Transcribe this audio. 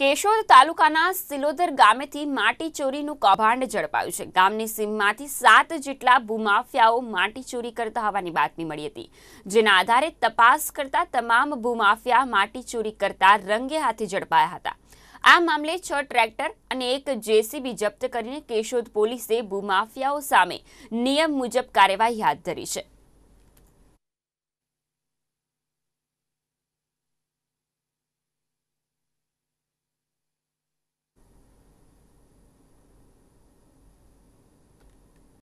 કેશોદ તાલુકાના સિલોદર ગામેથી માટી ચોરીનું કૌભાંડ ઝડપાયું છે ગામની સીમમાંથી સાત જેટલા ભૂમાફિયાઓ માટી ચોરી કરતા હોવાની બાતમી મળી હતી જેના આધારે તપાસ કરતા તમામ ભૂમાફિયા માટી ચોરી કરતા રંગે હાથે ઝડપાયા હતા આ મામલે છ ટ્રેક્ટર અને એક જેસીબી જપ્ત કરીને કેશોદ પોલીસે ભૂમાફિયાઓ સામે નિયમ મુજબ કાર્યવાહી હાથ ધરી છે